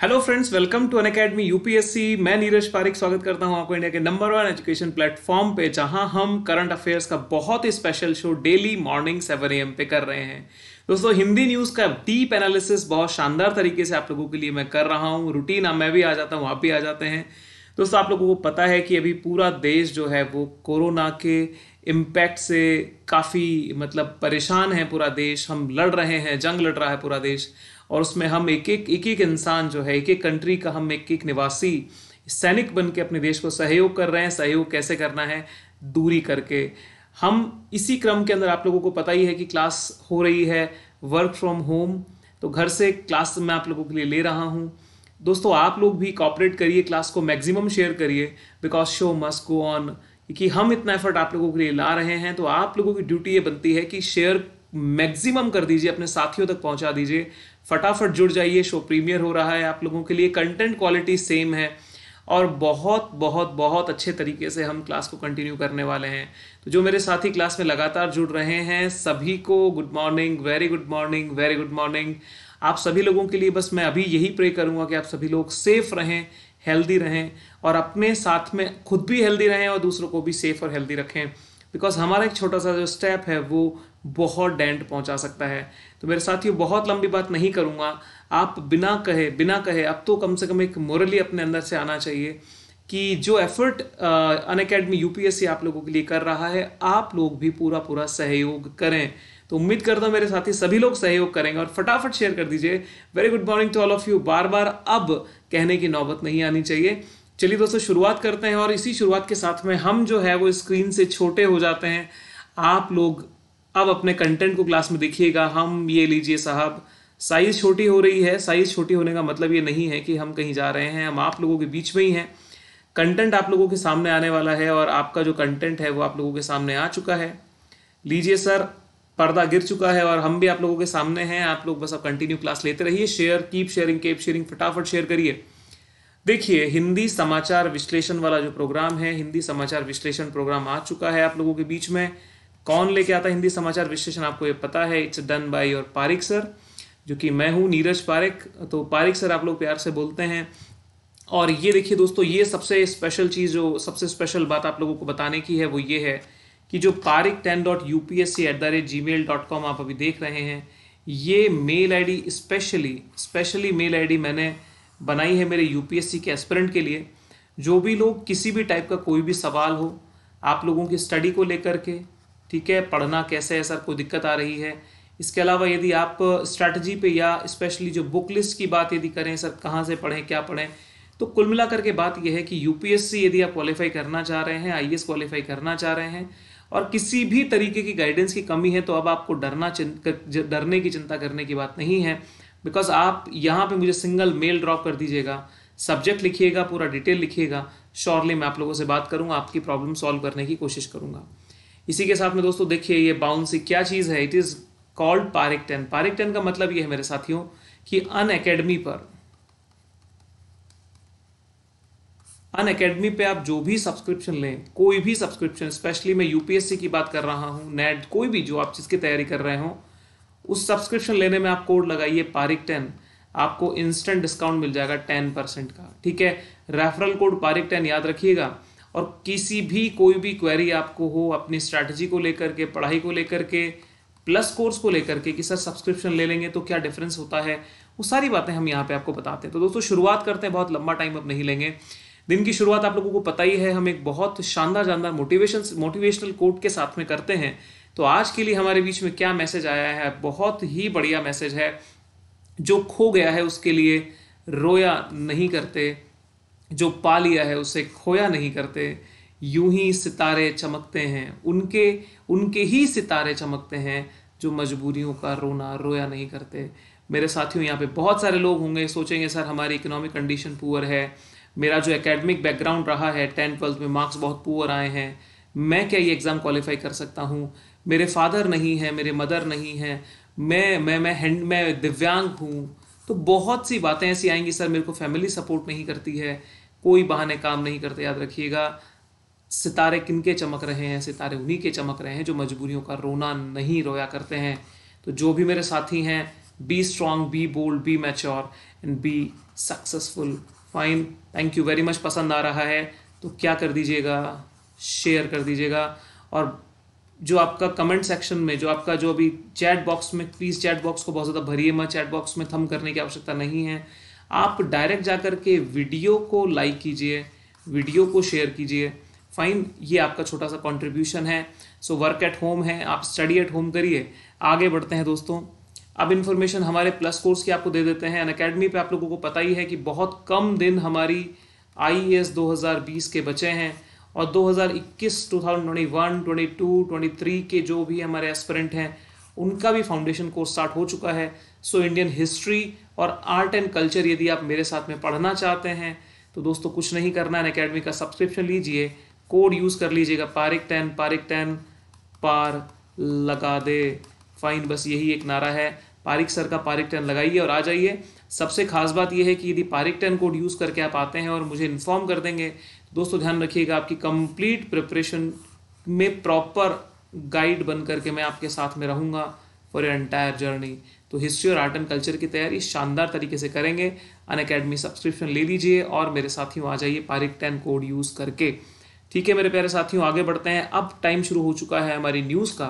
hello friends welcome to Unacademy UPSC मैं नीरज पारिक स्वागत करता हूं आपको इंडिया के नंबर वन एजुकेशन प्लेटफॉर्म पे जहां हम करंट अफेयर्स का बहुत ही special show daily morning seven AM पे कर रहे हैं दोस्तों हिंदी न्यूज़ का डीप एनालिसिस बहुत शानदार तरीके से आप लोगों के लिए मैं कर रहा हूँ हाँ, रूटीन मैं भी आ जाता हूँ आप भी आ जाते हैं दोस्तों आप लोगों को पता है कि अभी पूरा देश जो है वो कोरोना के इम्पैक्ट से काफ़ी मतलब परेशान है पूरा देश हम लड़ रहे हैं जंग लड़ रहा है पूरा देश और उसमें हम एक एक एक एक इंसान जो है एक एक कंट्री का हम एक एक निवासी सैनिक बन के अपने देश को सहयोग कर रहे हैं सहयोग कैसे करना है दूरी करके हम इसी क्रम के अंदर आप लोगों को पता ही है कि क्लास हो रही है वर्क फ्रॉम होम तो घर से क्लास मैं आप लोगों के लिए ले रहा हूँ दोस्तों आप लोग भी कॉपरेट करिए क्लास को मैक्सिमम शेयर करिए because show must go on क्योंकि हम इतना एफर्ट आप लोगों के लिए ला रहे हैं तो आप लोगों की ड्यूटी ये बनती है कि शेयर मैक्सिमम कर दीजिए अपने साथियों तक पहुंचा दीजिए फटाफट जुड़ जाइए शो प्रीमियर हो रहा है आप लोगों के लिए कंटेंट क्वालिटी सेम है और बहुत बहुत बहुत अच्छे तरीके से हम क्लास को कंटिन्यू करने वाले हैं तो जो मेरे साथी क्लास में लगातार जुड़ रहे हैं सभी को good morning very good morning very good morning आप सभी लोगों के लिए बस मैं अभी यही प्रे करूँगा कि आप सभी लोग सेफ रहें हेल्दी रहें और अपने साथ में खुद भी हेल्दी रहें और दूसरों को भी सेफ और हेल्दी रखें बिकॉज हमारा एक छोटा सा जो स्टेप है वो बहुत डेंट पहुंचा सकता है तो मेरे साथियों बहुत लंबी बात नहीं करूँगा आप बिना कहे बिना कहे अब तो कम से कम एक मोरली अपने अंदर से आना चाहिए कि जो एफर्ट अन अकेडमी यूपीएससी आप लोगों के लिए कर रहा है आप लोग भी पूरा पूरा सहयोग करें तो उम्मीद करता हूँ मेरे साथी सभी लोग सहयोग करेंगे और फटाफट शेयर कर दीजिए very good morning to all of you बार बार अब कहने की नौबत नहीं आनी चाहिए चलिए दोस्तों शुरुआत करते हैं और इसी शुरुआत के साथ में हम जो है वो स्क्रीन से छोटे हो जाते हैं आप लोग अब अपने कंटेंट को क्लास में देखिएगा हम ये लीजिए साहब साइज़ छोटी हो रही है साइज़ छोटी होने का मतलब ये नहीं है कि हम कहीं जा रहे हैं हम आप लोगों के बीच में ही हैं कंटेंट आप लोगों के सामने आने वाला है और आपका जो कंटेंट है वो आप लोगों के सामने आ चुका है लीजिए सर पर्दा गिर चुका है और हम भी आप लोगों के सामने हैं आप लोग बस अब कंटिन्यू क्लास लेते रहिए share keep sharing keep sharing फटाफट शेयर करिए देखिए हिंदी समाचार विश्लेषण वाला जो प्रोग्राम है हिंदी समाचार विश्लेषण प्रोग्राम आ चुका है आप लोगों के बीच में कौन लेके आता है हिंदी समाचार विश्लेषण आपको ये पता है it's done by your Pareek sir जो कि मैं हूँ नीरज पारिक तो पारिक सर आप लोग प्यार से बोलते हैं और ये देखिए दोस्तों ये सबसे स्पेशल चीज़ जो सबसे स्पेशल बात आप लोगों को बताने की है वो ये है कि जो Pareek ten dot U P S C at the rate Gmail dot com आप अभी देख रहे हैं ये mail ID specially specially mail ID मैंने बनाई है मेरे यू पी एस सी के एस्परेंट के लिए जो भी लोग किसी भी टाइप का कोई भी सवाल हो आप लोगों की स्टडी को लेकर के ठीक है पढ़ना कैसे है सर कोई दिक्कत आ रही है इसके अलावा यदि आप स्ट्रैटी पे या स्पेशली जो बुक लिस्ट की बात यदि करें सर कहाँ से पढ़ें क्या पढ़ें तो कुल मिलाकर के बात यह है कि यूपीएससी यदि आप क्वालिफाई करना चाह रहे हैं आईएएस क्वालिफाई e करना चाह रहे हैं और किसी भी तरीके की गाइडेंस की कमी है तो अब आपको डरना डरने की चिंता करने की बात नहीं है बिकॉज आप यहाँ पे मुझे सिंगल मेल ड्रॉप कर दीजिएगा सब्जेक्ट लिखिएगा पूरा डिटेल लिखिएगा श्योरली मैं आप लोगों से बात करूँगा आपकी प्रॉब्लम सॉल्व करने की कोशिश करूँगा इसी के साथ में दोस्तों देखिए ये बाउंसी क्या चीज़ है it is called Pareek ten Pareek ten का मतलब ये है मेरे साथियों कि अन अकेडमी पर अन अकेडमी पे आप जो भी सब्सक्रिप्शन लें कोई भी सब्सक्रिप्शन स्पेशली मैं यूपीएससी की बात कर रहा हूं नेट कोई भी जो आप जिसकी तैयारी कर रहे हो उस सब्सक्रिप्शन लेने में आप कोड लगाइए पारिक टेन आपको इंस्टेंट डिस्काउंट मिल जाएगा टेन परसेंट का ठीक है रेफरल कोड पारिक टेन याद रखिएगा और किसी भी कोई भी क्वेरी आपको हो अपनी स्ट्रैटेजी को लेकर के पढ़ाई को लेकर के प्लस कोर्स को लेकर के कि सर सब्सक्रिप्शन ले लेंगे तो क्या डिफरेंस होता है वो सारी बातें हम यहाँ पे आपको बताते हैं तो दोस्तों शुरुआत करते हैं बहुत लंबा टाइम अब नहीं लेंगे दिन की शुरुआत आप लोगों को पता ही है हम एक बहुत शानदार जानदार मोटिवेशन मोटिवेशनल कोट के साथ में करते हैं तो आज के लिए हमारे बीच में क्या मैसेज आया है बहुत ही बढ़िया मैसेज है जो खो गया है उसके लिए रोया नहीं करते जो पा लिया है उसे खोया नहीं करते यूं ही सितारे चमकते हैं उनके उनके ही सितारे चमकते हैं जो मजबूरियों का रोना रोया नहीं करते मेरे साथियों यहाँ पे बहुत सारे लोग होंगे सोचेंगे सर हमारी इकोनॉमिक कंडीशन पुअर है मेरा जो एकेडमिक बैकग्राउंड रहा है टेंथ ट्वेल्थ में मार्क्स बहुत पुअर आए हैं मैं क्या ये एग्ज़ाम क्वालिफाई कर सकता हूँ मेरे फादर नहीं है मेरे मदर नहीं हैं मैं मैं मैं हैंड मैं दिव्यांग हूँ तो बहुत सी बातें ऐसी आएंगी सर मेरे को फैमिली सपोर्ट नहीं करती है कोई बहाने काम नहीं करते याद रखिएगा सितारे किन के चमक रहे हैं सितारे उन्हीं के चमक रहे हैं जो मजबूरियों का रोना नहीं रोया करते हैं तो जो भी मेरे साथी हैं be strong be bold be mature and be successful fine thank you very much पसंद आ रहा है तो क्या कर दीजिएगा शेयर कर दीजिएगा और जो आपका कमेंट सेक्शन में जो आपका जो अभी चैट बॉक्स में प्लीज़ चैट बॉक्स को बहुत ज़्यादा भरिए मैं चैट बॉक्स में थम करने की आवश्यकता नहीं है आप डायरेक्ट जाकर के वीडियो को लाइक कीजिए वीडियो को शेयर कीजिए फाइन ये आपका छोटा सा कॉन्ट्रीब्यूशन है सो वर्क एट होम है आप स्टडी एट होम करिए आगे बढ़ते हैं दोस्तों अब इन्फॉर्मेशन हमारे प्लस कोर्स की आपको दे देते हैं अन अकेडमी पर आप लोगों को पता ही है कि बहुत कम दिन हमारी आई एस e के बचे हैं और 2021, 2021, 2022, 23 के जो भी हमारे एस्परेंट हैं उनका भी फाउंडेशन कोर्स स्टार्ट हो चुका है सो इंडियन हिस्ट्री और आर्ट एंड कल्चर यदि आप मेरे साथ में पढ़ना चाहते हैं तो दोस्तों कुछ नहीं करना है अकेडमी का सब्सक्रिप्शन लीजिए कोड यूज़ कर लीजिएगा पारिक टेन पारिक टेन पार लगा दे फाइन बस यही एक नारा है पारिक सर का पारिक टेन लगाइए और आ जाइए सबसे खास बात यह है कि यदि पारिक टेन कोड यूज़ करके आप आते हैं और मुझे इन्फॉर्म कर देंगे दोस्तों ध्यान रखिएगा आपकी कंप्लीट प्रिपरेशन में प्रॉपर गाइड बन करके मैं आपके साथ में रहूँगा फॉर योर एंटायर जर्नी तो हिस्ट्री और आर्ट एंड कल्चर की तैयारी शानदार तरीके से करेंगे अन अकेडमी सब्सक्रिप्शन ले लीजिए और मेरे साथियों आ जाइए पारिक टेन कोड यूज़ करके ठीक है मेरे प्यारे साथियों आगे बढ़ते हैं अब टाइम शुरू हो चुका है हमारी न्यूज़ का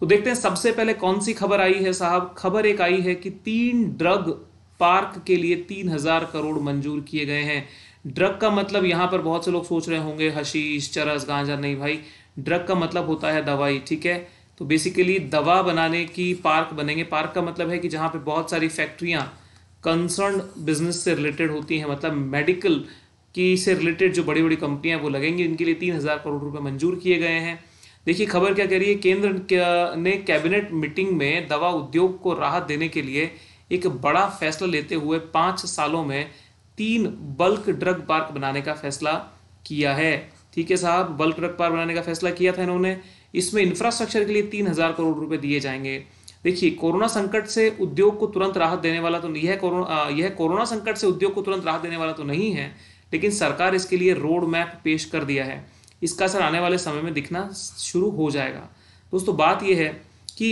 तो देखते हैं सबसे पहले कौन सी खबर आई है साहब खबर एक आई है कि तीन ड्रग पार्क के लिए तीन हजार करोड़ मंजूर किए गए हैं ड्रग का मतलब यहाँ पर बहुत से लोग सोच रहे होंगे हशीश चरस गांजा नहीं भाई ड्रग का मतलब होता है दवाई ठीक है तो बेसिकली दवा बनाने की पार्क बनेंगे पार्क का मतलब है कि जहाँ पे बहुत सारी फैक्ट्रियाँ कंसर्न बिजनेस से रिलेटेड होती हैं मतलब मेडिकल की से रिलेटेड जो बड़ी बड़ी कंपनियाँ वो लगेंगी इनके लिए तीन हज़ार करोड़ रुपये मंजूर किए गए हैं देखिए खबर क्या कह रही है केंद्र ने कैबिनेट मीटिंग में दवा उद्योग को राहत देने के लिए एक बड़ा फैसला लेते हुए पाँच सालों में तीन बल्क ड्रग पार्क बनाने का फैसला किया है ठीक है साहब बल्क ड्रग पार्क बनाने का फैसला किया था इन्होंने इसमें इंफ्रास्ट्रक्चर के लिए तीन हज़ार करोड़ रुपए दिए जाएंगे देखिए कोरोना संकट से उद्योग को तुरंत राहत देने वाला तो नहीं है कोरोना यह कोरोना संकट से उद्योग को तुरंत राहत देने वाला तो नहीं है लेकिन सरकार इसके लिए रोड मैप पेश कर दिया है इसका असर आने वाले समय में दिखना शुरू हो जाएगा दोस्तों बात यह है कि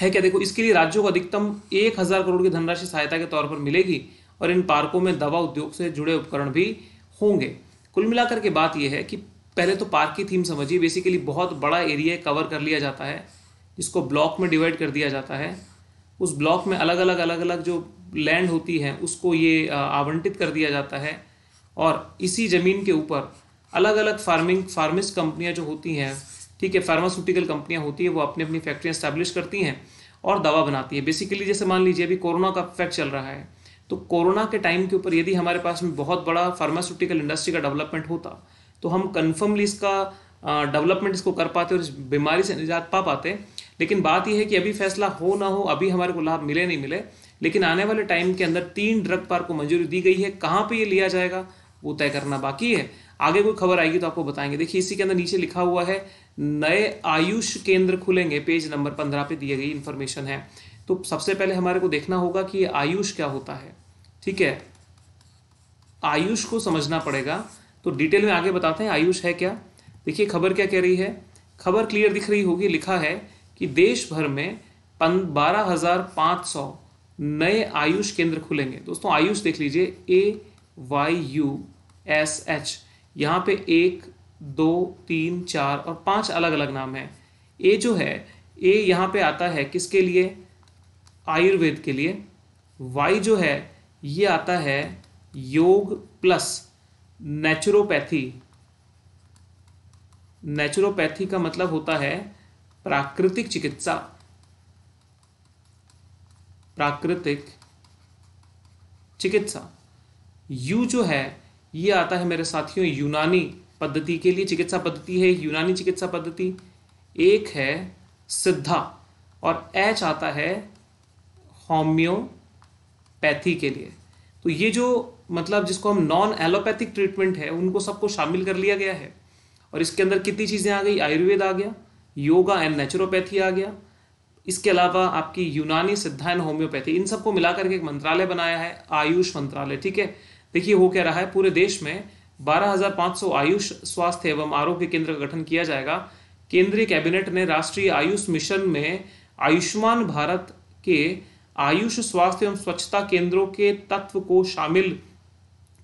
है क्या देखो इसके लिए राज्यों को अधिकतम एक हज़ार करोड़ की धनराशि सहायता के तौर पर मिलेगी और इन पार्कों में दवा उद्योग से जुड़े उपकरण भी होंगे कुल मिलाकर के बात यह है कि पहले तो पार्क की थीम समझिए बेसिकली बहुत बड़ा एरिया कवर कर लिया जाता है जिसको ब्लॉक में डिवाइड कर दिया जाता है उस ब्लॉक में अलग अलग अलग अलग जो लैंड होती है उसको ये आवंटित कर दिया जाता है और इसी ज़मीन के ऊपर अलग अलग फार्मिंग फार्मिस्ट कंपनियाँ जो होती हैं ठीक है फार्मास्यूटिकल कंपनियाँ होती हैं वो अपनी अपनी फैक्ट्रियाँ इस्टेब्लिश करती हैं और दवा बनाती है बेसिकली जैसे मान लीजिए अभी कोरोना का इफेक्ट चल रहा है तो कोरोना के टाइम के ऊपर यदि हमारे पास में बहुत बड़ा फार्मास्यूटिकल इंडस्ट्री का डेवलपमेंट होता तो हम कन्फर्मली इसका डेवलपमेंट इसको कर पाते और इस बीमारी से निजात पा पाते लेकिन बात यह है कि अभी फैसला हो ना हो अभी हमारे को लाभ मिले नहीं मिले लेकिन आने वाले टाइम के अंदर तीन ड्रग पार्क को मंजूरी दी गई है कहाँ पर ये लिया जाएगा वो तय करना बाकी है आगे कोई खबर आएगी तो आपको बताएंगे देखिए इसी के अंदर नीचे लिखा हुआ है नए आयुष केंद्र खुलेंगे पेज नंबर पंद्रह पे दी गई इन्फॉर्मेशन है तो सबसे पहले हमारे को देखना होगा कि आयुष क्या होता है ठीक है आयुष को समझना पड़ेगा तो डिटेल में आगे बताते हैं आयुष है क्या देखिए खबर क्या कह रही है खबर क्लियर दिख रही होगी लिखा है कि देश भर में पन बारह हज़ार पाँच सौ नए आयुष केंद्र खुलेंगे दोस्तों आयुष देख लीजिए A Y U S H यहाँ पे एक दो तीन चार और पांच अलग अलग नाम है ए जो है ए यहाँ पे आता है किसके लिए आयुर्वेद के लिए वाई जो है ये आता है योग प्लस नेचुरोपैथी नेचुरोपैथी का मतलब होता है प्राकृतिक चिकित्सा प्राकृतिक चिकित्सा यू जो है ये आता है मेरे साथियों यूनानी पद्धति के लिए चिकित्सा पद्धति है यूनानी चिकित्सा पद्धति एक है सिद्धा और एच आता है होम्यो पैथी के लिए तो ये जो मतलब जिसको हम नॉन एलोपैथिक ट्रीटमेंट है उनको सबको शामिल कर लिया गया है और इसके अंदर कितनी चीज़ें आ गई आयुर्वेद आ गया योगा एंड नेचुरोपैथी आ गया इसके अलावा आपकी यूनानी सिद्धा एंड होम्योपैथी इन सबको मिला करके एक मंत्रालय बनाया है आयुष मंत्रालय ठीक है देखिए वो कह रहा है पूरे देश में 12,500 आयुष स्वास्थ्य एवं आरोग्य केंद्र का गठन किया जाएगा केंद्रीय कैबिनेट ने राष्ट्रीय आयुष मिशन में आयुष्मान भारत के आयुष स्वास्थ्य एवं स्वच्छता केंद्रों के तत्व को शामिल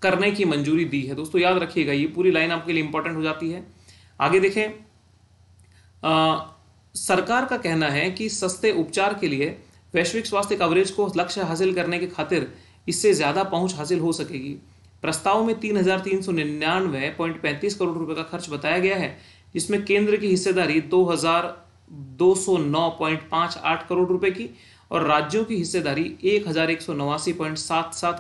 करने की मंजूरी दी है दोस्तों याद रखिएगा ये पूरी लाइन आपके लिए इंपॉर्टेंट हो जाती है आगे देखें आ, सरकार का कहना है कि सस्ते उपचार के लिए वैश्विक स्वास्थ्य कवरेज को लक्ष्य हासिल करने के खातिर इससे ज़्यादा पहुंच हासिल हो सकेगी प्रस्ताव में तीन हजार तीन सौ निन्यानवे पॉइंट पैंतीस करोड़ रुपए का खर्च बताया गया है जिसमें केंद्र की हिस्सेदारी दो हजार दो सौ नौ पॉइंट पांच आठ करोड़ रुपए की और राज्यों की हिस्सेदारी एक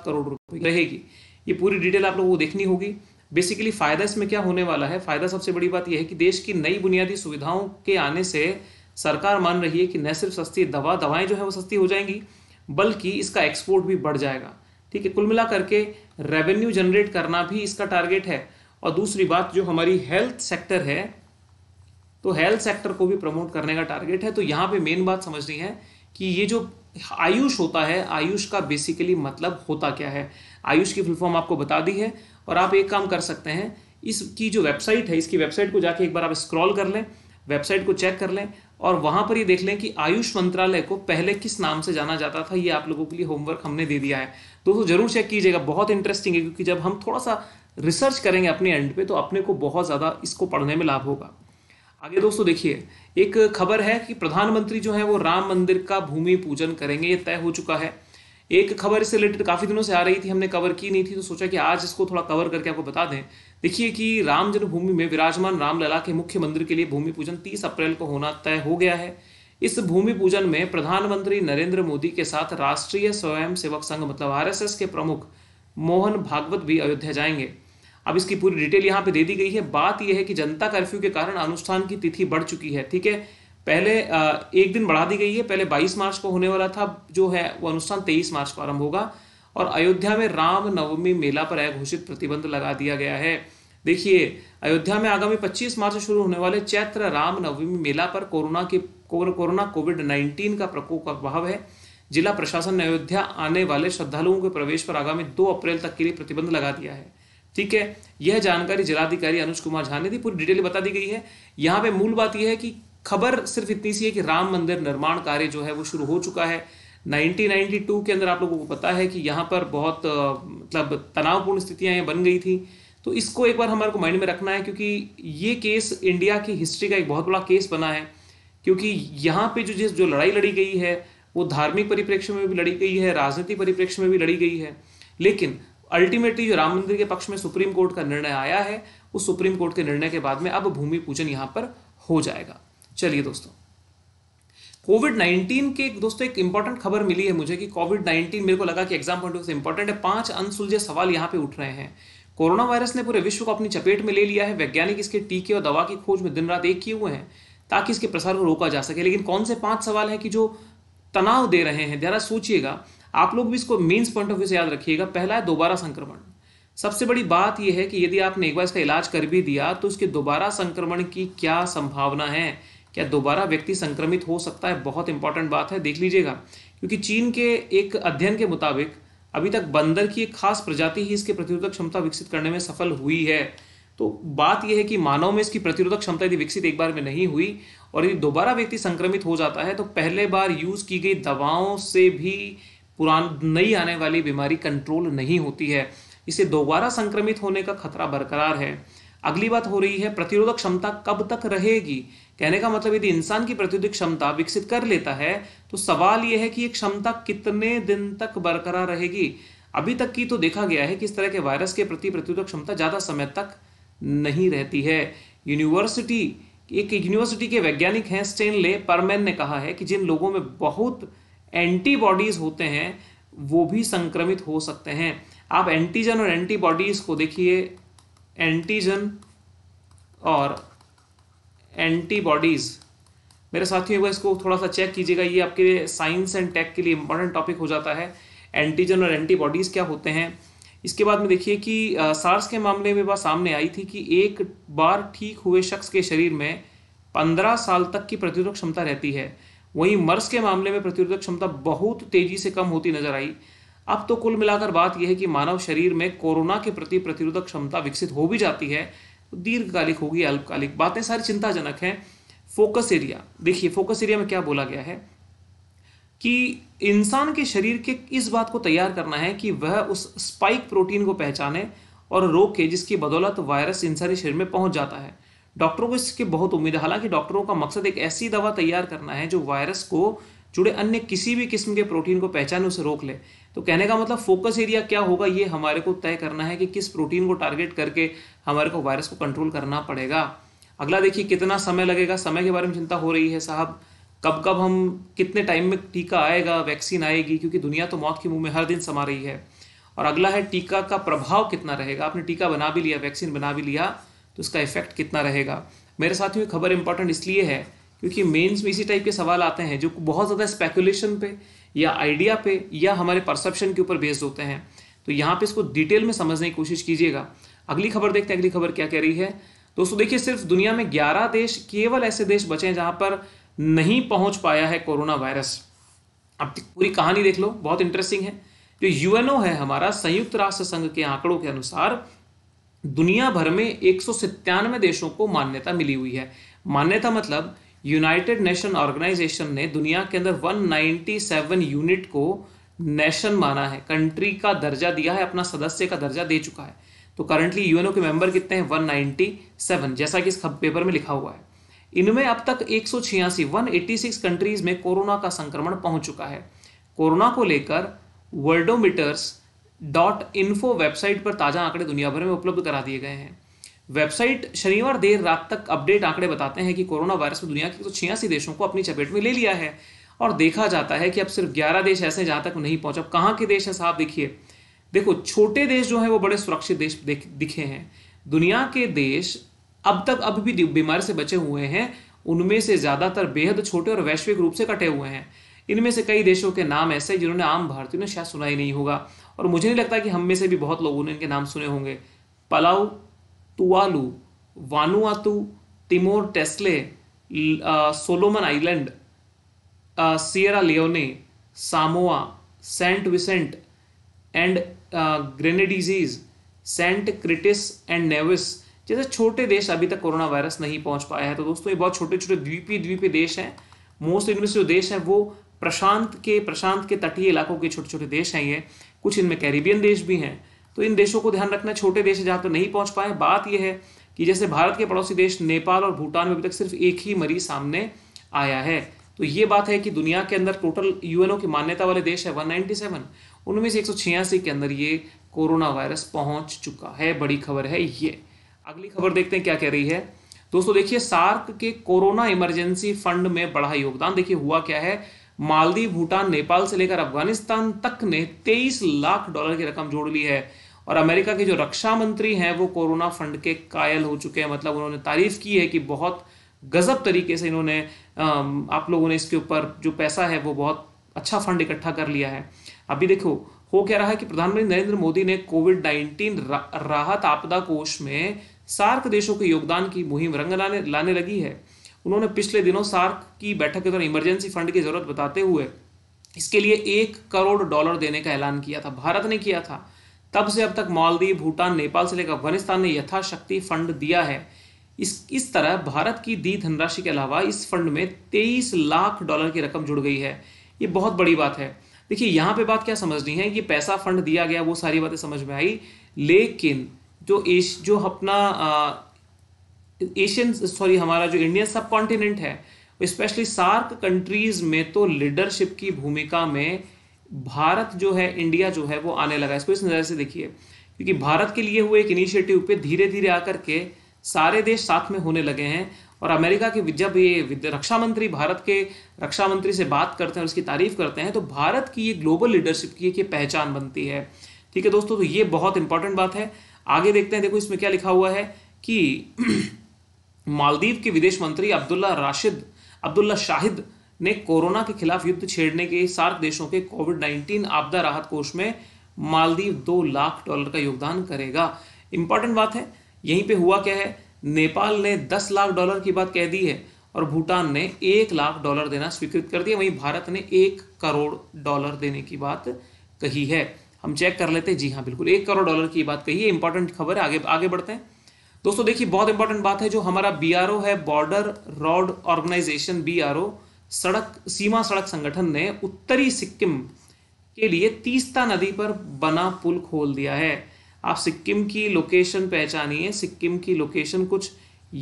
करोड़ रुपए रहेगी ये पूरी डिटेल आप लोगों को देखनी होगी बेसिकली फायदा इसमें क्या होने वाला है फायदा सबसे बड़ी बात यह है कि देश की नई बुनियादी सुविधाओं के आने से सरकार मान रही है कि न सिर्फ सस्ती दवा दवाएं जो है वो सस्ती हो जाएंगी बल्कि इसका एक्सपोर्ट भी बढ़ जाएगा ठीक है कुल मिला करके रेवेन्यू जनरेट करना भी इसका टारगेट है और दूसरी बात जो हमारी हेल्थ सेक्टर है तो हेल्थ सेक्टर को भी प्रमोट करने का टारगेट है तो यहाँ पे मेन बात समझनी है कि ये जो आयुष होता है आयुष का बेसिकली मतलब होता क्या है आयुष की फुल फॉर्म आपको बता दी है और आप एक काम कर सकते हैं इसकी जो वेबसाइट है इसकी वेबसाइट को जाके एक बार आप स्क्रॉल कर लें वेबसाइट को चेक कर लें और वहाँ पर ये देख लें कि आयुष मंत्रालय को पहले किस नाम से जाना जाता था ये आप लोगों के लिए होमवर्क हमने दे दिया है दोस्तों जरूर चेक कीजिएगा बहुत इंटरेस्टिंग है क्योंकि जब हम थोड़ा सा रिसर्च करेंगे अपने एंड पे तो अपने को बहुत ज़्यादा इसको पढ़ने में लाभ होगा आगे दोस्तों देखिए एक खबर है कि प्रधानमंत्री जो है वो राम मंदिर का भूमि पूजन करेंगे ये तय हो चुका है एक खबर इससे रिलेटेड काफ़ी दिनों से आ रही थी हमने कवर की नहीं थी तो सोचा कि आज इसको थोड़ा कवर करके आपको बता दें देखिए कि राम जन्मभूमि में विराजमान रामलला के मुख्य मंदिर के लिए भूमि पूजन 30 अप्रैल को होना तय हो गया है इस भूमि पूजन में प्रधानमंत्री नरेंद्र मोदी के साथ राष्ट्रीय स्वयं सेवक संघ मतलब आर के प्रमुख मोहन भागवत भी अयोध्या जाएंगे अब इसकी पूरी डिटेल यहाँ पे दे दी गई है बात यह है कि जनता कर्फ्यू के कारण अनुष्ठान की तिथि बढ़ चुकी है ठीक है पहले एक दिन बढ़ा दी गई है पहले 22 मार्च को होने वाला था जो है वो अनुष्ठान 23 मार्च को आरंभ होगा और अयोध्या में राम नवमी मेला पर अघोषित प्रतिबंध लगा दिया गया है देखिए अयोध्या में आगामी 25 मार्च से शुरू होने वाले चैत्र राम नवमी मेला पर कोरोना के कोरोना कोविड 19 का प्रकोप का प्रभाव है जिला प्रशासन ने अयोध्या आने वाले श्रद्धालुओं के प्रवेश पर आगामी 2 अप्रैल तक के लिए प्रतिबंध लगा दिया है ठीक है यह जानकारी जिलाधिकारी अनुज कुमार झा ने दी पूरी डिटेल बता दी गई है यहाँ पे मूल बात यह है कि खबर सिर्फ इतनी सी है कि राम मंदिर निर्माण कार्य जो है वो शुरू हो चुका है 1992 के अंदर आप लोगों को पता है कि यहाँ पर बहुत मतलब तनावपूर्ण स्थितियाँ बन गई थी तो इसको एक बार हमारे को माइंड में रखना है क्योंकि ये केस इंडिया की हिस्ट्री का एक बहुत बड़ा केस बना है क्योंकि यहाँ पे जो जिस जो लड़ाई लड़ी गई है वो धार्मिक परिप्रेक्ष्य में भी लड़ी गई है राजनीतिक परिप्रेक्ष्य में भी लड़ी गई है लेकिन अल्टीमेटली जो राम मंदिर के पक्ष में सुप्रीम कोर्ट का निर्णय आया है उस सुप्रीम कोर्ट के निर्णय के बाद में अब भूमि पूजन यहां पर हो जाएगा चलिए दोस्तों कोविड 19 के दोस्तों एक इंपॉर्टेंट खबर मिली है मुझे कि कोविड 19 मेरे को लगा कि एग्जाम पॉइंट से इंपॉर्टेंट है पांच अनसुलझे सवाल यहां पे उठ रहे हैं कोरोना वायरस ने पूरे विश्व को अपनी चपेट में ले लिया है वैज्ञानिक इसके टीके और दवा की खोज में दिन रात एक किए हुए हैं ताकि इसके प्रसार को रोका जा सके लेकिन कौन से पांच सवाल हैं कि जो तनाव दे रहे हैं जरा सोचिएगा आप लोग भी इसको मेन्स पॉइंट ऑफ व्यू से याद रखिएगा पहला है दोबारा संक्रमण सबसे बड़ी बात यह है कि यदि आपने एक बार इसका इलाज कर भी दिया तो उसके दोबारा संक्रमण की क्या संभावना है क्या दोबारा व्यक्ति संक्रमित हो सकता है बहुत इंपॉर्टेंट बात है देख लीजिएगा क्योंकि चीन के एक अध्ययन के मुताबिक अभी तक बंदर की एक खास प्रजाति ही इसके प्रतिरोधक क्षमता विकसित करने में सफल हुई है तो बात यह है कि मानव में इसकी प्रतिरोधक क्षमता यदि विकसित एक बार में नहीं हुई और यदि दोबारा व्यक्ति संक्रमित हो जाता है तो पहले बार यूज की गई दवाओं से भी पुरान नई आने वाली बीमारी कंट्रोल नहीं होती है इसे दोबारा संक्रमित होने का खतरा बरकरार है अगली बात हो रही है प्रतिरोधक क्षमता कब तक रहेगी कहने का मतलब यदि इंसान की प्रतिरोधक क्षमता विकसित कर लेता है तो सवाल यह है कि ये क्षमता कितने दिन तक बरकरार रहेगी अभी तक की तो देखा गया है कि इस तरह के वायरस के प्रति प्रतिरोधक क्षमता ज़्यादा समय तक नहीं रहती है यूनिवर्सिटी एक यूनिवर्सिटी के वैज्ञानिक हैं स्टेनले परमैन ने कहा है कि जिन लोगों में बहुत एंटीबॉडीज होते हैं वो भी संक्रमित हो सकते हैं आप एंटीजन और एंटीबॉडीज को देखिए एंटीजन और एंटीबॉडीज मेरे साथियों इसको थोड़ा सा चेक कीजिएगा ये आपके लिए साइंस एंड टेक के लिए इंपॉर्टेंट टॉपिक हो जाता है एंटीजन और एंटीबॉडीज़ क्या होते हैं इसके बाद में देखिए कि सार्स के मामले में बात सामने आई थी कि एक बार ठीक हुए शख्स के शरीर में पंद्रह साल तक की प्रतिरोधक क्षमता रहती है वहीं मर्स के मामले में प्रतिरोधक क्षमता बहुत तेजी से कम होती नजर आई अब तो कुल मिलाकर बात यह है कि मानव शरीर में कोरोना के प्रति प्रतिरोधक क्षमता विकसित हो भी जाती है तो दीर्घकालिक होगी अल्पकालिक बातें सारी चिंताजनक हैं फोकस एरिया देखिए फोकस एरिया में क्या बोला गया है कि इंसान के शरीर के इस बात को तैयार करना है कि वह उस स्पाइक प्रोटीन को पहचाने और रोके जिसकी बदौलत वायरस इंसानी शरीर में पहुंच जाता है डॉक्टरों को इसकी बहुत उम्मीद है हालांकि डॉक्टरों का मकसद एक ऐसी दवा तैयार करना है जो वायरस को जुड़े अन्य किसी भी किस्म के प्रोटीन को पहचान उसे रोक ले तो कहने का मतलब फोकस एरिया क्या होगा ये हमारे को तय करना है कि किस प्रोटीन को टारगेट करके हमारे को वायरस को कंट्रोल करना पड़ेगा अगला देखिए कितना समय लगेगा समय के बारे में चिंता हो रही है साहब कब कब हम कितने टाइम में टीका आएगा वैक्सीन आएगी क्योंकि दुनिया तो मौत के मुंह में हर दिन समा रही है और अगला है टीका का प्रभाव कितना रहेगा आपने टीका बना भी लिया वैक्सीन बना भी लिया तो इसका इफेक्ट कितना रहेगा मेरे साथियों खबर इंपॉर्टेंट इसलिए है क्योंकि मेंस में इसी टाइप के सवाल आते हैं जो बहुत ज़्यादा स्पेकुलेशन पे या आइडिया पे या हमारे परसेप्शन के ऊपर बेस्ड होते हैं तो यहाँ पे इसको डिटेल में समझने की कोशिश कीजिएगा अगली खबर देखते हैं अगली खबर क्या कह रही है दोस्तों देखिए सिर्फ दुनिया में 11 देश केवल ऐसे देश बचे हैं जहाँ पर नहीं पहुँच पाया है कोरोना वायरस अब पूरी कहानी देख लो बहुत इंटरेस्टिंग है जो यूएनओ है हमारा संयुक्त राष्ट्र संघ के आंकड़ों के अनुसार दुनिया भर में एक देशों को मान्यता मिली हुई है मान्यता मतलब यूनाइटेड नेशन ऑर्गेनाइजेशन ने दुनिया के अंदर 197 यूनिट को नेशन माना है कंट्री का दर्जा दिया है अपना सदस्य का दर्जा दे चुका है तो करंटली यूएनओ के मेंबर कितने हैं 197 जैसा कि इस पेपर में लिखा हुआ है इनमें अब तक एक सिक्स कंट्रीज में कोरोना का संक्रमण पहुंच चुका है कोरोना को लेकर वर्ल्डोमीटर्स डॉट इन्फो वेबसाइट पर ताज़ा आंकड़े दुनिया भर में उपलब्ध करा दिए गए हैं वेबसाइट शनिवार देर रात तक अपडेट आंकड़े बताते हैं कि कोरोना वायरस ने दुनिया के एक तो देशों को अपनी चपेट में ले लिया है और देखा जाता है कि अब सिर्फ ग्यारह देश ऐसे जहाँ तक नहीं पहुँचा कहाँ के देश हैं साहब देखिए देखो छोटे देश जो हैं वो बड़े सुरक्षित देश दिखे हैं दुनिया के देश अब तक अब भी बीमारी से बचे हुए हैं उनमें से ज़्यादातर बेहद छोटे और वैश्विक रूप से कटे हुए हैं इनमें से कई देशों के नाम ऐसे जिन्होंने आम भारतीयों ने शायद सुना ही नहीं होगा और मुझे नहीं लगता कि हम में से भी बहुत लोगों ने इनके नाम सुने होंगे पलाऊ तुआलू वानुआतु तिमोर टेस्ले Solomon Island Sierra Leone Samoa Saint Vincent and Grenadines Saint Kitts and Nevis जैसे छोटे देश अभी तक कोरोना वायरस नहीं पहुंच पाया है तो दोस्तों ये बहुत छोटे छोटे द्वीपीय द्वीपीय देश हैं मोस्ट इनमें से जो देश हैं वो प्रशांत के प्रशांत के तटीय इलाकों के छोटे छोटे देश हैं ये कुछ इनमें कैरिबियन देश भी हैं तो इन देशों को ध्यान रखना छोटे देश जहाँ पर तो नहीं पहुँच पाए बात यह है कि जैसे भारत के पड़ोसी देश नेपाल और भूटान में अभी तक सिर्फ एक ही मरीज सामने आया है तो ये बात है कि दुनिया के अंदर टोटल यूएनओ की मान्यता वाले देश है 197 उनमें से एक के अंदर ये कोरोना वायरस पहुंच चुका है बड़ी खबर है ये अगली खबर देखते हैं क्या कह रही है दोस्तों देखिए सार्क के कोरोना इमरजेंसी फंड में बड़ा योगदान देखिए हुआ क्या है मालदीव भूटान नेपाल से लेकर अफगानिस्तान तक ने 23 लाख डॉलर की रकम जोड़ ली है और अमेरिका के जो रक्षा मंत्री हैं वो कोरोना फंड के कायल हो चुके हैं मतलब उन्होंने तारीफ की है कि बहुत गजब तरीके से इन्होंने आप लोगों ने इसके ऊपर जो पैसा है वो बहुत अच्छा फंड इकट्ठा कर लिया है अभी देखो हो क्या रहा है कि प्रधानमंत्री नरेंद्र मोदी ने कोविड नाइन्टीन रा, राहत आपदा कोष में सार्क देशों के योगदान की मुहिम रंग लाने लगी है उन्होंने पिछले दिनों सार्क की बैठक के दौरान इमरजेंसी फंड की जरूरत बताते हुए इसके लिए एक करोड़ डॉलर देने का ऐलान किया था भारत ने किया था तब से अब तक मालदीव भूटान नेपाल से लेकर अफगानिस्तान ने यथाशक्ति फंड दिया है इस इस तरह भारत की दी धनराशि के अलावा इस फंड में तेईस लाख डॉलर की रकम जुड़ गई है ये बहुत बड़ी बात है देखिए यहाँ पे बात क्या समझनी है ये पैसा फंड दिया गया वो सारी बातें समझ में आई लेकिन जो एश जो अपना एशियन सॉरी हमारा जो इंडियन सब कॉन्टिनेंट है स्पेशली सार्क कंट्रीज में तो लीडरशिप की भूमिका में भारत जो है इंडिया जो है वो आने लगा इसको इस नज़र से देखिए क्योंकि भारत के लिए हुए एक इनिशिएटिव पे धीरे धीरे आकर के सारे देश साथ में होने लगे हैं और अमेरिका के जब ये रक्षा मंत्री भारत के रक्षा मंत्री से बात करते हैं उसकी तारीफ करते हैं तो भारत की ये ग्लोबल लीडरशिप की एक पहचान बनती है ठीक है दोस्तों तो ये बहुत इंपॉर्टेंट बात है आगे देखते हैं देखो इसमें क्या लिखा हुआ है कि मालदीव के विदेश मंत्री अब्दुल्ला राशिद अब्दुल्ला शाहिद ने कोरोना के खिलाफ युद्ध छेड़ने के सार्क देशों के कोविड 19 आपदा राहत कोष में मालदीव दो लाख डॉलर का योगदान करेगा इंपॉर्टेंट बात है यहीं पे हुआ क्या है नेपाल ने दस लाख डॉलर की बात कह दी है और भूटान ने एक लाख डॉलर देना स्वीकृत कर दिया वहीं भारत ने एक करोड़ डॉलर देने की बात कही है हम चेक कर लेते हैं जी हाँ बिल्कुल एक करोड़ डॉलर की बात कही है इंपॉर्टेंट खबर है आगे आगे बढ़ते हैं दोस्तों देखिए बहुत इंपॉर्टेंट बात है जो हमारा बी है बॉर्डर रोड ऑर्गेनाइजेशन बी सड़क सीमा सड़क संगठन ने उत्तरी सिक्किम के लिए तीस्ता नदी पर बना पुल खोल दिया है आप सिक्किम की लोकेशन पहचानिए सिक्किम की लोकेशन कुछ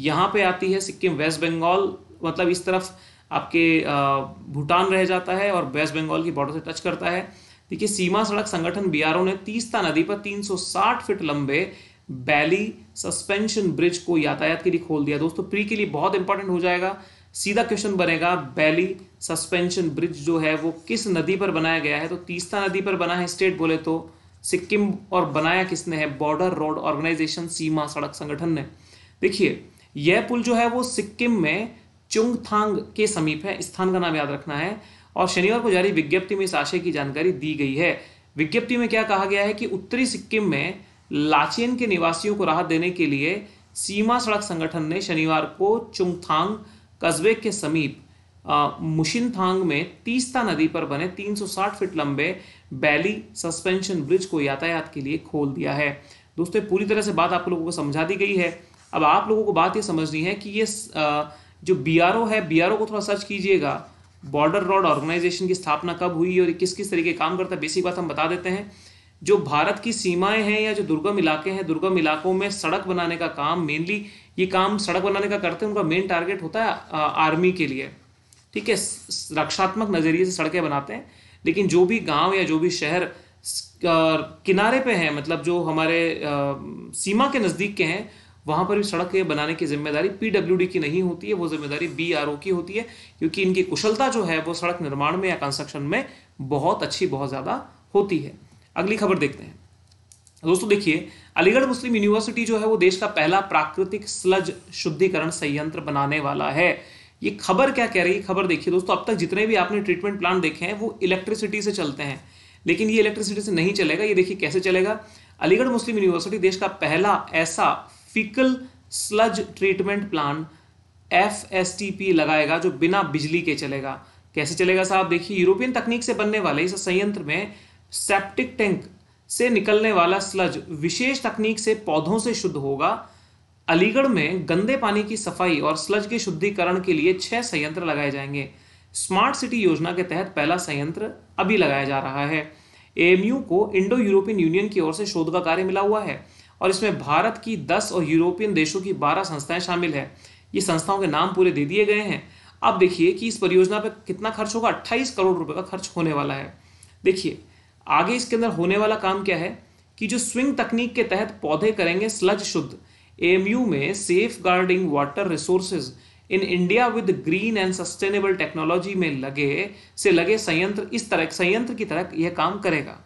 यहाँ पे आती है सिक्किम वेस्ट बंगाल मतलब इस तरफ आपके भूटान रह जाता है और वेस्ट बंगाल की बॉर्डर से टच करता है देखिए सीमा सड़क संगठन बी ने तीस्ता नदी पर 360 फीट लंबे बैली सस्पेंशन ब्रिज को यातायात के लिए खोल दिया दोस्तों प्री के लिए बहुत इंपॉर्टेंट हो जाएगा सीधा क्वेश्चन बनेगा बैली सस्पेंशन ब्रिज जो है वो किस नदी पर बनाया गया है तो तीस्ता नदी पर बना है स्टेट बोले तो सिक्किम और बनाया किसने है बॉर्डर रोड ऑर्गेनाइजेशन सीमा सड़क संगठन ने देखिए यह पुल जो है वो सिक्किम में चुंगथांग के समीप है स्थान का नाम याद रखना है और शनिवार को जारी विज्ञप्ति में इस आशय की जानकारी दी गई है विज्ञप्ति में क्या कहा गया है कि उत्तरी सिक्किम में लाचेन के निवासियों को राहत देने के लिए सीमा सड़क संगठन ने शनिवार को चुंगथांग कस्बे के समीप मुशिनथांग में तीस्ता नदी पर बने 360 फीट लंबे बैली सस्पेंशन ब्रिज को यातायात के लिए खोल दिया है दोस्तों पूरी तरह से बात आप लोगों को समझा दी गई है अब आप लोगों को बात ये समझनी है कि ये जो बी है बी को थोड़ा सर्च कीजिएगा बॉर्डर रोड ऑर्गेनाइजेशन की स्थापना कब हुई और किस किस तरीके काम करता है बेसिक बात हम बता देते हैं जो भारत की सीमाएं हैं या जो दुर्गम इलाके हैं दुर्गम इलाकों में सड़क बनाने का काम मेनली ये काम सड़क बनाने का करते हैं उनका मेन टारगेट होता है आर्मी के लिए ठीक है रक्षात्मक नज़रिए से सड़कें बनाते हैं लेकिन जो भी गांव या जो भी शहर किनारे पे हैं मतलब जो हमारे सीमा के नज़दीक के हैं वहाँ पर भी सड़क बनाने की जिम्मेदारी पीडब्ल्यूडी की नहीं होती है वो जिम्मेदारी बी की होती है क्योंकि इनकी कुशलता जो है वो सड़क निर्माण में या कंस्ट्रक्शन में बहुत अच्छी बहुत ज़्यादा होती है अगली खबर देखते हैं दोस्तों देखिए अलीगढ़ मुस्लिम यूनिवर्सिटी जो है वो देश का पहला प्राकृतिक स्लज शुद्धिकरण संयंत्र बनाने वाला है ये खबर क्या कह रही है खबर देखिए दोस्तों अब तक जितने भी आपने ट्रीटमेंट प्लांट देखे हैं वो इलेक्ट्रिसिटी से चलते हैं लेकिन ये इलेक्ट्रिसिटी से नहीं चलेगा ये देखिए कैसे चलेगा अलीगढ़ मुस्लिम यूनिवर्सिटी देश का पहला ऐसा फिकल स्लज ट्रीटमेंट प्लांट एफ लगाएगा जो बिना बिजली के चलेगा कैसे चलेगा साहब देखिए यूरोपियन तकनीक से बनने वाले इस संयंत्र में सेप्टिक टैंक से निकलने वाला स्लज विशेष तकनीक से पौधों से शुद्ध होगा अलीगढ़ में गंदे पानी की सफाई और स्लज के शुद्धिकरण के लिए छह संयंत्र लगाए जाएंगे स्मार्ट सिटी योजना के तहत पहला संयंत्र अभी लगाया जा रहा है एएमयू को इंडो यूरोपियन यूनियन की ओर से शोध का कार्य मिला हुआ है और इसमें भारत की 10 और यूरोपियन देशों की 12 संस्थाएं शामिल है ये संस्थाओं के नाम पूरे दे दिए गए हैं अब देखिए कि इस परियोजना पर कितना खर्च होगा 28 करोड़ रुपए का खर्च होने वाला है देखिए आगे इसके अंदर होने वाला काम क्या है कि जो स्विंग तकनीक के तहत पौधे करेंगे स्लज शुद्ध एमयू में safeguarding water resources in India with green and sustainable technology में लगे से लगे संयंत्र इस तरह संयंत्र की तरह यह काम करेगा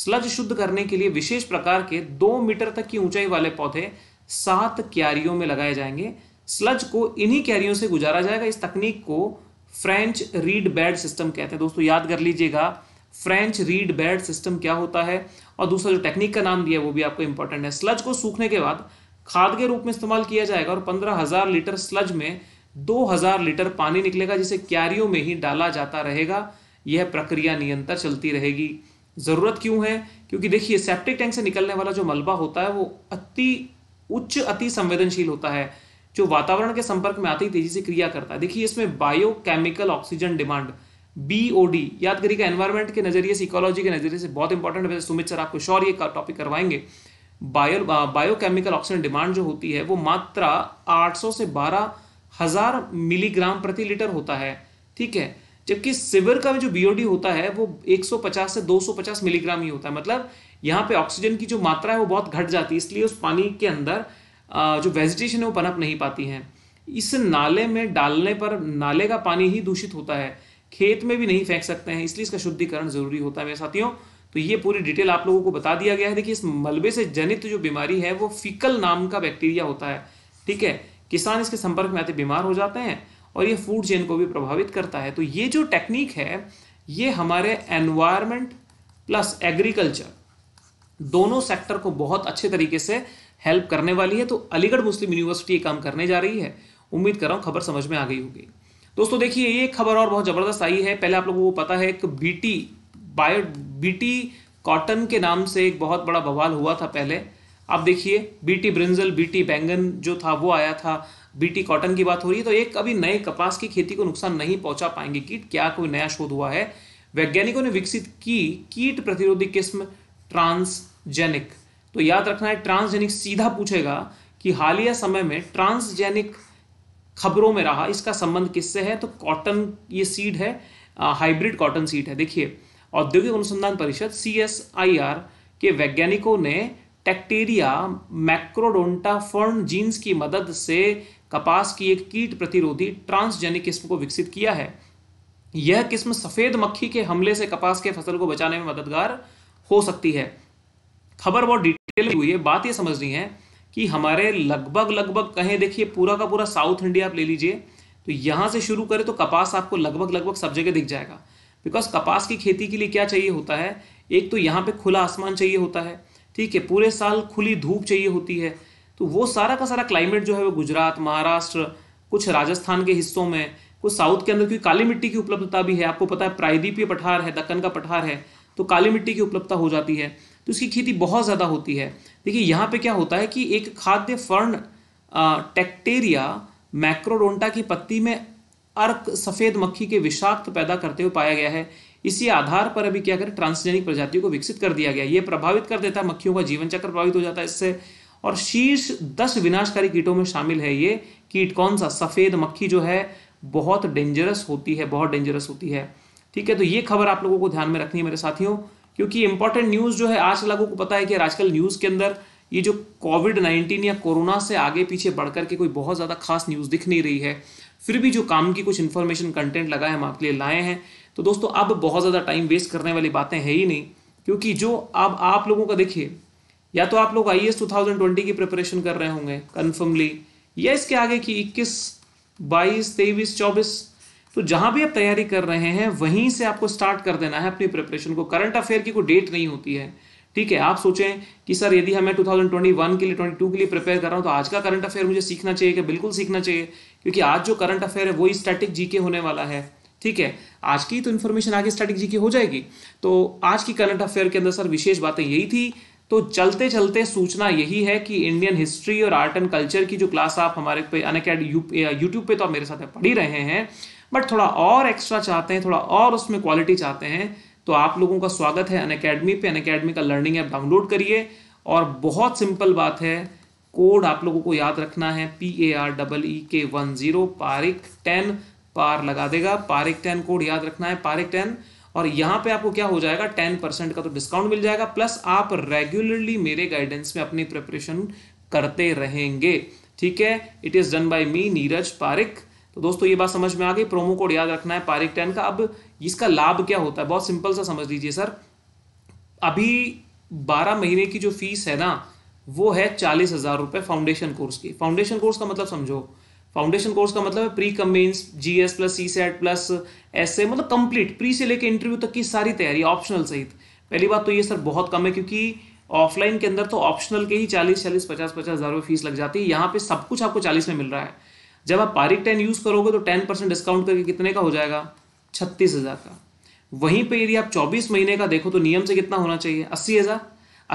स्लज शुद्ध करने के लिए विशेष प्रकार के दो मीटर तक की ऊंचाई वाले पौधे सात क्यारियों में लगाए जाएंगे स्लज को इन्हीं क्यारियों से गुजारा जाएगा इस तकनीक को फ्रेंच रीड बेड सिस्टम कहते हैं दोस्तों याद कर लीजिएगा फ्रेंच रीड बैड सिस्टम क्या होता है और दूसरा जो टेक्निक का नाम दिया वो भी आपको इंपॉर्टेंट है स्लज को सूखने के बाद खाद के रूप में इस्तेमाल किया जाएगा और पंद्रह हजार लीटर स्लज में दो हजार लीटर पानी निकलेगा जिसे क्यारियों में ही डाला जाता रहेगा यह प्रक्रिया निरंतर चलती रहेगी ज़रूरत क्यों है क्योंकि देखिए सेप्टिक टैंक से निकलने वाला जो मलबा होता है वो अति उच्च अति संवेदनशील होता है जो वातावरण के संपर्क में आते ही तेजी से क्रिया करता है देखिए इसमें बायोकेमिकल ऑक्सीजन डिमांड बीओडी याद करिएगा एनवायरमेंट के नजरिए से इकोलॉजी के नजरिए से बहुत इंपॉर्टेंट है सुमित सर आपको श्योर ये टॉपिक करवाएंगे बायो बायोकेमिकल ऑक्सीजन डिमांड जो होती है वो मात्रा 800 से बारह हजार मिलीग्राम प्रति लीटर होता है ठीक है जबकि सिवर का जो बीओडी होता है वो 150 से 250 मिलीग्राम ही होता है मतलब यहाँ पे ऑक्सीजन की जो मात्रा है वो बहुत घट जाती है इसलिए उस पानी के अंदर uh, जो वेजिटेशन है वो पनप नहीं पाती है इस नाले में डालने पर नाले का पानी ही दूषित होता है खेत में भी नहीं फेंक सकते हैं इसलिए इसका शुद्धिकरण जरूरी होता है मेरे साथियों तो ये पूरी डिटेल आप लोगों को बता दिया गया है देखिए इस मलबे से जनित जो बीमारी है वो फिकल नाम का बैक्टीरिया होता है ठीक है किसान इसके संपर्क में आते बीमार हो जाते हैं और ये फूड चेन को भी प्रभावित करता है तो ये जो टेक्निक है ये हमारे एनवायरमेंट प्लस एग्रीकल्चर दोनों सेक्टर को बहुत अच्छे तरीके से हेल्प करने वाली है तो अलीगढ़ मुस्लिम यूनिवर्सिटी ये काम करने जा रही है उम्मीद कर रहा हूँ खबर समझ में आ गई होगी दोस्तों देखिए ये खबर और बहुत ज़बरदस्त आई है पहले आप लोगों को पता है एक बीटी बायो बीटी कॉटन के नाम से एक बहुत बड़ा बवाल हुआ था पहले आप देखिए बीटी ब्रिंजल बीटी बैंगन जो था वो आया था बीटी कॉटन की बात हो रही है तो एक अभी नए कपास की खेती को नुकसान नहीं पहुंचा पाएंगे कीट क्या कोई नया शोध हुआ है वैज्ञानिकों ने विकसित की कीट प्रतिरोधी किस्म ट्रांसजेनिक तो याद रखना है ट्रांसजेनिक सीधा पूछेगा कि हालिया समय में ट्रांसजेनिक खबरों में रहा इसका संबंध किससे है तो कॉटन ये सीड है हाइब्रिड कॉटन सीड है देखिए औद्योगिक अनुसंधान परिषद सी के वैज्ञानिकों ने टैक्टेरिया मैक्रोडोंटा फर्न जीन्स की मदद से कपास की एक कीट प्रतिरोधी ट्रांसजेनिक किस्म को विकसित किया है यह किस्म सफ़ेद मक्खी के हमले से कपास के फसल को बचाने में मददगार हो सकती है खबर बहुत डिटेल हुई है बात यह समझनी है कि हमारे लगभग लगभग कहें देखिए पूरा का पूरा साउथ इंडिया आप ले लीजिए तो यहाँ से शुरू करें तो कपास आपको लगभग लगभग सब जगह दिख जाएगा बिकॉज कपास की खेती के लिए क्या चाहिए होता है एक तो यहाँ पे खुला आसमान चाहिए होता है ठीक है पूरे साल खुली धूप चाहिए होती है तो वो सारा का सारा क्लाइमेट जो है वो गुजरात महाराष्ट्र कुछ राजस्थान के हिस्सों में कुछ साउथ के अंदर क्योंकि काली मिट्टी की उपलब्धता भी है आपको पता है प्रायद्वीपीय पठार है दक्कन का पठार है तो काली मिट्टी की उपलब्धता हो जाती है तो इसकी खेती बहुत ज़्यादा होती है देखिए यहाँ पे क्या होता है कि एक खाद्य फर्ण टेक्टेरिया मैक्रोडोंटा की पत्ती में अर्क सफ़ेद मक्खी के विषाक्त पैदा करते हुए पाया गया है इसी आधार पर अभी क्या करें ट्रांसजेनिक प्रजातियों को विकसित कर दिया गया ये प्रभावित कर देता है मक्खियों का जीवन चक्र प्रभावित हो जाता है इससे और शीर्ष दस विनाशकारी कीटों में शामिल है ये कीट कौन सा सफ़ेद मक्खी जो है बहुत डेंजरस होती है बहुत डेंजरस होती है ठीक है तो ये खबर आप लोगों को ध्यान में रखनी है मेरे साथियों क्योंकि इंपॉर्टेंट न्यूज़ जो है आज लोगों को पता है कि आजकल न्यूज़ के अंदर ये जो कोविड नाइन्टीन या कोरोना से आगे पीछे बढ़कर के कोई बहुत ज़्यादा खास न्यूज़ दिख नहीं रही है फिर भी जो काम की कुछ इन्फॉर्मेशन कंटेंट लगा है हम आपके लिए लाए हैं तो दोस्तों अब बहुत ज़्यादा टाइम वेस्ट करने वाली बातें है ही नहीं क्योंकि जो अब आप लोगों का देखिए या तो आप लोग आई एस e की प्रिपरेशन कर रहे होंगे कन्फर्मली या इसके आगे की इक्कीस बाईस तेईस चौबीस तो जहां भी आप तैयारी कर रहे हैं वहीं से आपको स्टार्ट कर देना है अपनी प्रिपरेशन को करंट अफेयर की कोई डेट नहीं होती है ठीक है आप सोचें कि सर यदि हमें 2021 के लिए 22 के लिए प्रिपेयर कर रहा हूं तो आज का करंट अफेयर मुझे सीखना चाहिए कि बिल्कुल सीखना चाहिए क्योंकि आज जो करंट अफेयर है वही स्टैटिक जीके होने वाला है ठीक है आज की तो इन्फॉर्मेशन आगे स्टैटिक जीके हो जाएगी तो आज की करंट अफेयर के अंदर सर विशेष बातें यही थी तो चलते चलते सूचना यही है कि इंडियन हिस्ट्री और आर्ट एंड कल्चर की जो क्लास आप हमारे पे अनकेड यूट्यूब पे तो आप मेरे साथ पढ़ ही रहे हैं बट थोड़ा और एक्स्ट्रा चाहते हैं थोड़ा और उसमें क्वालिटी चाहते हैं तो आप लोगों का स्वागत है अन अकेडमी पे अन अकेडमी का लर्निंग ऐप डाउनलोड करिए और बहुत सिंपल बात है कोड आप लोगों को याद रखना है P A R double E K one zero Pareek ten पार लगा देगा पारिक टेन कोड याद रखना है पारिक टेन और यहाँ पे आपको क्या हो जाएगा टेन परसेंट का तो डिस्काउंट मिल जाएगा प्लस आप रेगुलरली मेरे गाइडेंस में अपनी प्रिपरेशन करते रहेंगे ठीक है it is done by me Neeraj Pareek तो दोस्तों ये बात समझ में आ गई प्रोमो कोड याद रखना है पारिक टेन का अब इसका लाभ क्या होता है बहुत सिंपल सा समझ लीजिए सर अभी बारह महीने की जो फीस है ना वो है चालीस हज़ार रुपये फाउंडेशन कोर्स की फाउंडेशन कोर्स का मतलब समझो फाउंडेशन कोर्स का मतलब है pre cum mains G S plus CSAT plus essay मतलब कंप्लीट प्री से लेकर इंटरव्यू तक की सारी तैयारी ऑप्शनल सहित पहली बात तो ये सर बहुत कम है क्योंकि ऑफलाइन के अंदर तो ऑप्शनल के ही चालीस चालीस पचास पचास हज़ार रुपये फीस लग जाती है यहाँ पे सब कुछ आपको चालीस में मिल रहा है जब आप पारिक टेन यूज़ करोगे तो टेन परसेंट डिस्काउंट करके कितने का हो जाएगा छत्तीस हज़ार का वहीं पे यदि आप चौबीस महीने का देखो तो नियम से कितना होना चाहिए अस्सी हज़ार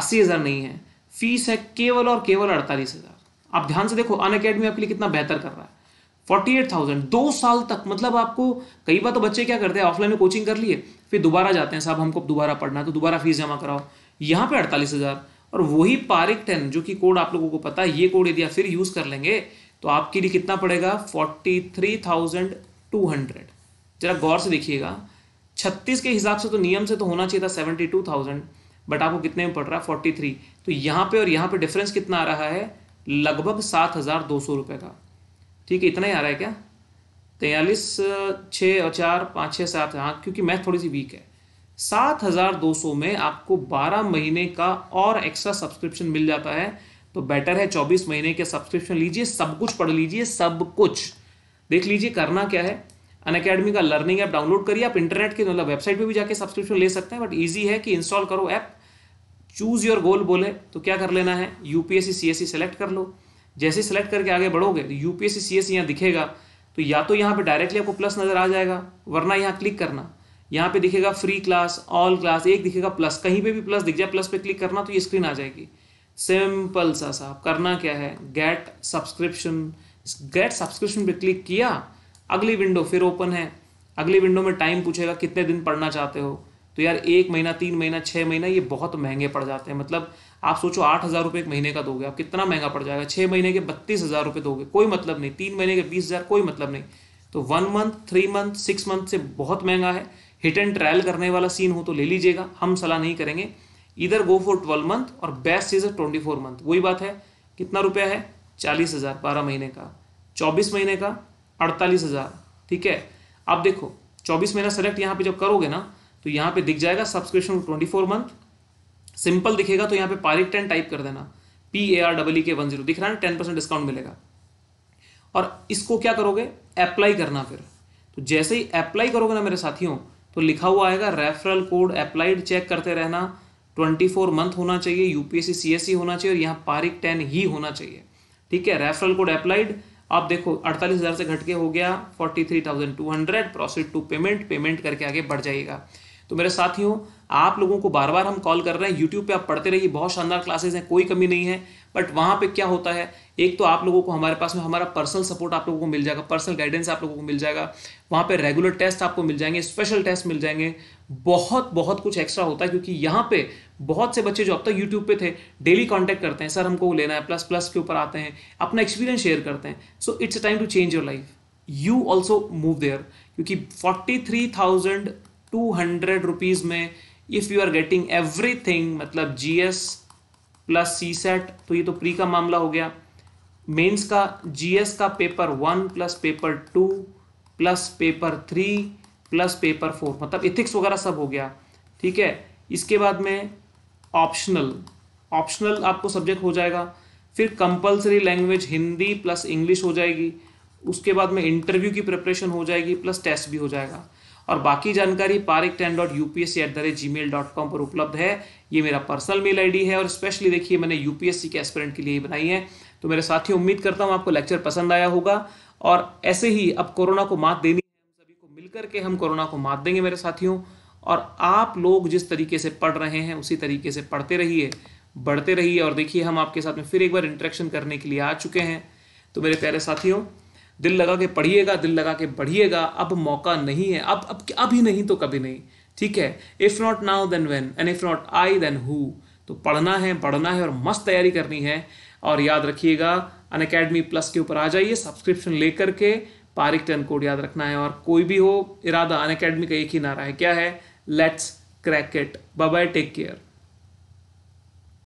अस्सी हज़ार नहीं है फीस है केवल और केवल अड़तालीस हज़ार आप ध्यान से देखो अन अकेडमी आपके लिए कितना बेहतर कर रहा है फोर्टी एट थाउजेंड दो साल तक मतलब आपको कई बार तो बच्चे क्या करते हैं ऑफलाइन में कोचिंग कर लिए फिर दोबारा जाते हैं साहब हमको दोबारा पढ़ना है तो दोबारा फीस जमा कराओ यहाँ पे अड़तालीस हज़ार और वही पारिक टेन जो कि कोड आप लोगों को पता है ये कोड यदि आप फिर यूज़ कर लेंगे तो आपके लिए कितना पड़ेगा forty three thousand two hundred जरा गौर से देखिएगा छत्तीस के हिसाब से तो नियम से तो होना चाहिए था सेवेंटी टू थाउजेंड बट आपको कितने में पड़ रहा है फोर्टी थ्री तो यहाँ पे और यहाँ पे डिफरेंस कितना आ रहा है लगभग सात हज़ार दो सौ रुपये का ठीक है इतना ही आ रहा है क्या तेयलिस छः और चार पाँच छः सात हाँ क्योंकि मैथ थोड़ी सी वीक है सात हज़ार दो सौ में आपको बारह महीने का और एक्स्ट्रा सब्सक्रिप्शन मिल जाता है तो बेटर है चौबीस महीने के सब्सक्रिप्शन लीजिए सब कुछ पढ़ लीजिए सब कुछ देख लीजिए करना क्या है अन अकेडमी का लर्निंग ऐप डाउनलोड करिए आप इंटरनेट की मतलब वेबसाइट पे भी जाके सब्सक्रिप्शन ले सकते हैं बट ईजी है कि इंस्टॉल करो ऐप चूज योर गोल बोले तो क्या कर लेना है यूपीएससी सीएससी सेलेक्ट कर लो जैसे सेलेक्ट करके आगे बढ़ोगे तो यूपीएससी सीएससी यहाँ दिखेगा तो या तो यहाँ पे डायरेक्टली आपको प्लस नजर आ जाएगा वरना यहाँ क्लिक करना यहाँ पे दिखेगा फ्री क्लास ऑल क्लास एक दिखेगा प्लस कहीं पे भी प्लस दिख जाए प्लस पे क्लिक करना तो ये स्क्रीन आ जाएगी सिंपल सा सा करना क्या है गेट सब्सक्रिप्शन गेट सब्सक्रिप्शन पे क्लिक किया अगली विंडो फिर ओपन है अगली विंडो में टाइम पूछेगा कितने दिन पढ़ना चाहते हो तो यार एक महीना तीन महीना छः महीना ये बहुत महंगे पड़ जाते हैं मतलब आप सोचो आठ हज़ार रुपये एक महीने का दोगे आप कितना महंगा पड़ जाएगा छः महीने के बत्तीस हज़ार रुपये दोगे कोई मतलब नहीं तीन महीने के बीस हज़ार कोई मतलब नहीं तो one month three month six month से बहुत महंगा है हिट एंड ट्रायल करने वाला सीन हो तो ले लीजिएगा हम सलाह नहीं करेंगे इधर गो फॉर ट्वेल्व मंथ और best is twenty four month वही बात है कितना रुपया है चालीस हज़ार बारह महीने का चौबीस महीने का अड़तालीस हज़ार ठीक है अब देखो चौबीस महीना सेलेक्ट यहाँ पे जब करोगे ना तो यहाँ पे दिख जाएगा subscription twenty four month simple दिखेगा तो यहाँ पे पारिक टेन टाइप कर देना P A R double K one zero दिख रहा है टेन परसेंट डिस्काउंट मिलेगा और इसको क्या करोगे अप्लाई करना फिर तो जैसे ही अप्लाई करोगे ना मेरे साथियों तो लिखा हुआ आएगा रेफरल कोड अप्लाइड चेक करते रहना ट्वेंटी फोर मंथ होना चाहिए यूपीएससी सीएससी e होना चाहिए और यहाँ पारिक टेन ही होना चाहिए ठीक है रेफरल कोड अप्लाइड आप देखो अड़तालीस हज़ार से घट के हो गया forty three thousand two hundred proceed to payment payment करके आगे बढ़ जाएगा तो मेरे साथियों आप लोगों को बार बार हम कॉल कर रहे हैं यूट्यूब पे आप पढ़ते रहिए बहुत शानदार क्लासेस हैं कोई कमी नहीं है बट वहाँ पे क्या होता है एक तो आप लोगों को हमारे पास में हमारा पर्सनल सपोर्ट आप लोगों को मिल जाएगा पर्सनल गाइडेंस आप लोगों को मिल जाएगा वहाँ पे रेगुलर टेस्ट आपको मिल जाएंगे स्पेशल टेस्ट मिल जाएंगे बहुत बहुत कुछ एक्स्ट्रा होता है क्योंकि यहाँ पे बहुत से बच्चे जो अब तक यूट्यूब पे थे डेली कांटेक्ट करते हैं सर हमको लेना है प्लस प्लस के ऊपर आते हैं अपना एक्सपीरियंस शेयर करते हैं so it's a time to change your life you also move there क्योंकि forty three thousand two hundred rupees में if you are getting everything मतलब G S plus CSAT तो ये तो pre का मामला हो गया मेन्स का एस का paper one plus paper two plus paper three plus paper four मतलब इथिक्स वगैरह सब हो गया ठीक है इसके बाद में ऑप्शनल ऑप्शनल आपको सब्जेक्ट हो जाएगा फिर compulsory language Hindi plus English हो जाएगी उसके बाद में इंटरव्यू की प्रिपरेशन हो जाएगी प्लस टेस्ट भी हो जाएगा और बाकी जानकारी Pareek ten dot U P S C at the rate Gmail dot com पर उपलब्ध है ये मेरा पर्सनल मेल आई डी है और स्पेशली देखिए मैंने यू पी एस सी के एस्पिरेंट के लिए बनाई है तो मेरे साथियों उम्मीद करता हूँ आपको लेक्चर पसंद आया होगा और ऐसे ही अब कोरोना को मात देनी है हम सभी को मिलकर के हम कोरोना को मात देंगे मेरे साथियों और आप लोग जिस तरीके से पढ़ रहे हैं उसी तरीके से पढ़ते रहिए बढ़ते रहिए और देखिए हम आपके साथ में फिर एक बार इंट्रैक्शन करने के लिए आ चुके हैं तो मेरे प्यारे साथियों दिल लगा के पढ़िएगा दिल लगा के बढ़िएगा अब मौका नहीं है अब अब अभी नहीं तो कभी नहीं ठीक है if not now then when and if not I then who तो पढ़ना है पढ़ना है और मस्त तैयारी करनी है और याद रखिएगा अन अकेडमी प्लस के ऊपर आ जाइए सब्सक्रिप्शन लेकर के पारिक टर्न कोड याद रखना है और कोई भी हो इरादा अन अकेडमी का एक ही नारा है क्या है let's crack it bye bye take care